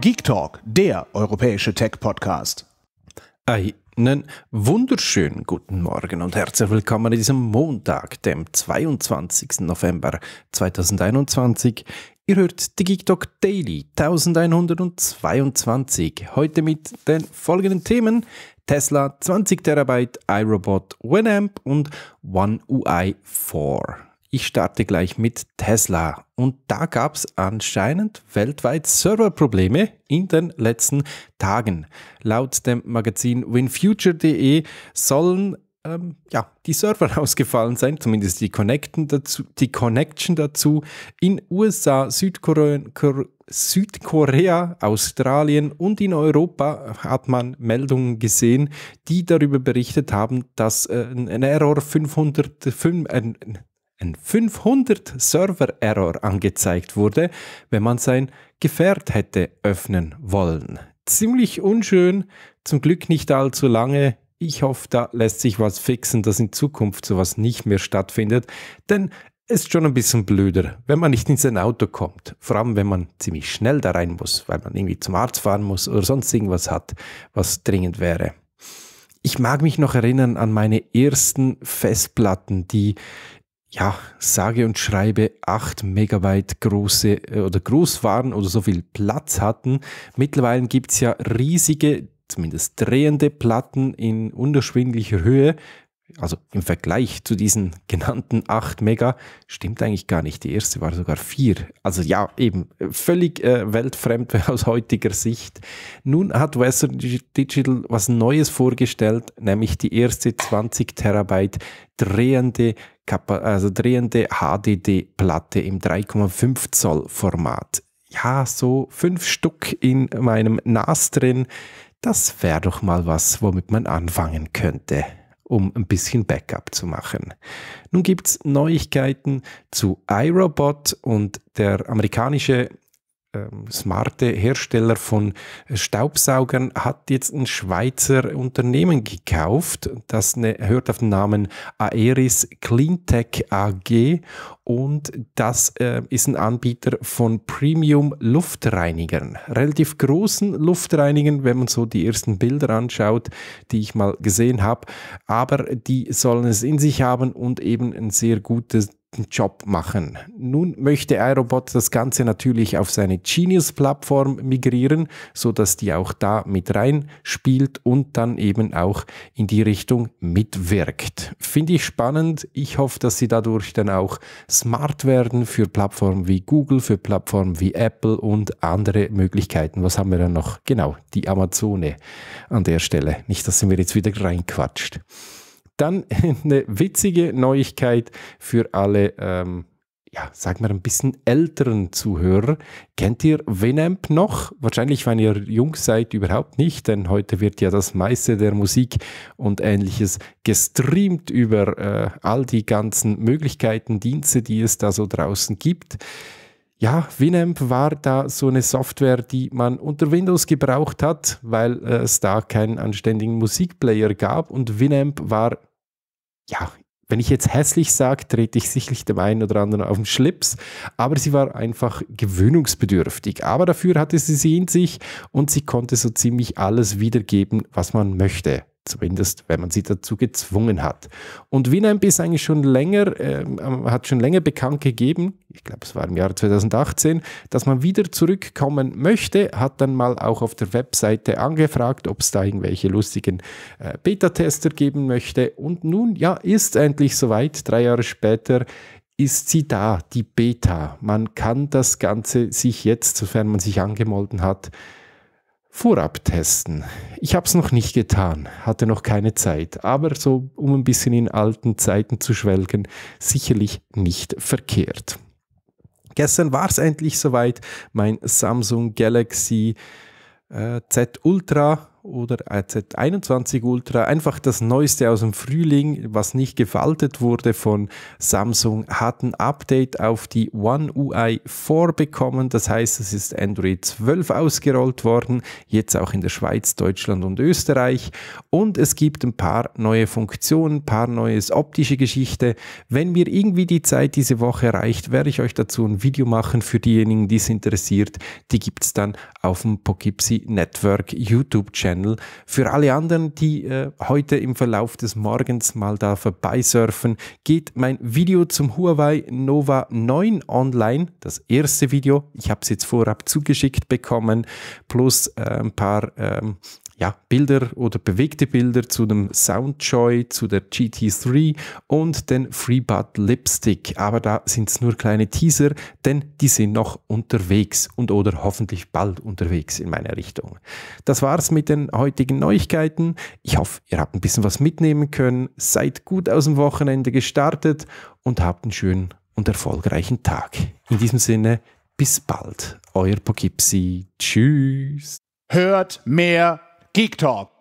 Geek Talk, der europäische Tech-Podcast. Einen wunderschönen guten Morgen und herzlich willkommen an diesem Montag, dem 22. November 2021. Ihr hört die Geek Talk Daily 1122. Heute mit den folgenden Themen: Tesla 20 Terabyte, iRobot, Winamp und One UI 4. Ich starte gleich mit Tesla. Und da gab es anscheinend weltweit Serverprobleme in den letzten Tagen. Laut dem Magazin winfuture.de sollen ähm, ja, die Server ausgefallen sein, zumindest die, Connecten dazu, die Connection dazu in USA, Südkorea, Südkorea, Australien und in Europa hat man Meldungen gesehen, die darüber berichtet haben, dass äh, ein Error 505, äh, ein 500 Server-Error angezeigt wurde, wenn man sein Gefährt hätte öffnen wollen. Ziemlich unschön, zum Glück nicht allzu lange. Ich hoffe, da lässt sich was fixen, dass in Zukunft sowas nicht mehr stattfindet, denn es ist schon ein bisschen blöder, wenn man nicht in sein Auto kommt. Vor allem, wenn man ziemlich schnell da rein muss, weil man irgendwie zum Arzt fahren muss oder sonst irgendwas hat, was dringend wäre. Ich mag mich noch erinnern an meine ersten Festplatten, die ja, sage und schreibe 8 Megabyte große äh, oder groß waren oder so viel Platz hatten. Mittlerweile gibt es ja riesige, zumindest drehende Platten in unterschwinglicher Höhe. Also im Vergleich zu diesen genannten 8 Mega stimmt eigentlich gar nicht. Die erste war sogar 4. Also ja, eben äh, völlig äh, weltfremd aus heutiger Sicht. Nun hat Western Digital was Neues vorgestellt, nämlich die erste 20 Terabyte drehende also drehende HDD-Platte im 3,5 Zoll Format. Ja, so fünf Stück in meinem NAS drin. Das wäre doch mal was, womit man anfangen könnte, um ein bisschen Backup zu machen. Nun gibt es Neuigkeiten zu iRobot und der amerikanische ähm, smarte Hersteller von äh, Staubsaugern hat jetzt ein Schweizer Unternehmen gekauft. Das ne, hört auf den Namen Aeris Cleantech AG und das äh, ist ein Anbieter von Premium Luftreinigern. Relativ großen Luftreinigern, wenn man so die ersten Bilder anschaut, die ich mal gesehen habe. Aber die sollen es in sich haben und eben ein sehr gutes guten Job machen. Nun möchte iRobot das Ganze natürlich auf seine Genius-Plattform migrieren, sodass die auch da mit rein spielt und dann eben auch in die Richtung mitwirkt. Finde ich spannend. Ich hoffe, dass sie dadurch dann auch smart werden für Plattformen wie Google, für Plattformen wie Apple und andere Möglichkeiten. Was haben wir dann noch? Genau, die Amazone an der Stelle. Nicht, dass sie mir jetzt wieder reinquatscht. Dann eine witzige Neuigkeit für alle, ähm, ja, sagen wir ein bisschen älteren Zuhörer. Kennt ihr Winamp noch? Wahrscheinlich, wenn ihr jung seid, überhaupt nicht, denn heute wird ja das meiste der Musik und ähnliches gestreamt über äh, all die ganzen Möglichkeiten, Dienste, die es da so draußen gibt ja, Winamp war da so eine Software, die man unter Windows gebraucht hat, weil äh, es da keinen anständigen Musikplayer gab. Und Winamp war, ja, wenn ich jetzt hässlich sage, trete ich sicherlich dem einen oder anderen auf den Schlips, aber sie war einfach gewöhnungsbedürftig. Aber dafür hatte sie sie in sich und sie konnte so ziemlich alles wiedergeben, was man möchte zumindest weil man sie dazu gezwungen hat. Und Wiener MP ist eigentlich schon länger, äh, hat schon länger bekannt gegeben, ich glaube es war im Jahr 2018, dass man wieder zurückkommen möchte, hat dann mal auch auf der Webseite angefragt, ob es da irgendwelche lustigen äh, Beta-Tester geben möchte. Und nun, ja, ist endlich soweit, drei Jahre später ist sie da, die Beta. Man kann das Ganze sich jetzt, sofern man sich angemolden hat, vorab testen. Ich habe es noch nicht getan, hatte noch keine Zeit, aber so um ein bisschen in alten Zeiten zu schwelgen, sicherlich nicht verkehrt. Gestern war es endlich soweit, mein Samsung Galaxy äh, Z Ultra oder AZ21 Ultra, einfach das Neueste aus dem Frühling, was nicht gefaltet wurde von Samsung, hat ein Update auf die One UI 4 bekommen. Das heißt, es ist Android 12 ausgerollt worden, jetzt auch in der Schweiz, Deutschland und Österreich. Und es gibt ein paar neue Funktionen, ein paar neue optische Geschichte. Wenn mir irgendwie die Zeit diese Woche reicht, werde ich euch dazu ein Video machen für diejenigen, die es interessiert. Die gibt es dann auf dem Poughkeepsie Network YouTube-Channel. Channel. Für alle anderen, die äh, heute im Verlauf des Morgens mal da vorbeisurfen, geht mein Video zum Huawei Nova 9 online. Das erste Video, ich habe es jetzt vorab zugeschickt bekommen, plus äh, ein paar ähm, ja, Bilder oder bewegte Bilder zu dem Soundjoy, zu der GT3 und den FreeBud Lipstick. Aber da sind es nur kleine Teaser, denn die sind noch unterwegs und oder hoffentlich bald unterwegs in meiner Richtung. Das war's mit den heutigen Neuigkeiten. Ich hoffe, ihr habt ein bisschen was mitnehmen können. Seid gut aus dem Wochenende gestartet und habt einen schönen und erfolgreichen Tag. In diesem Sinne, bis bald. Euer Poughkeepsie. Tschüss. Hört mehr Geek Talk.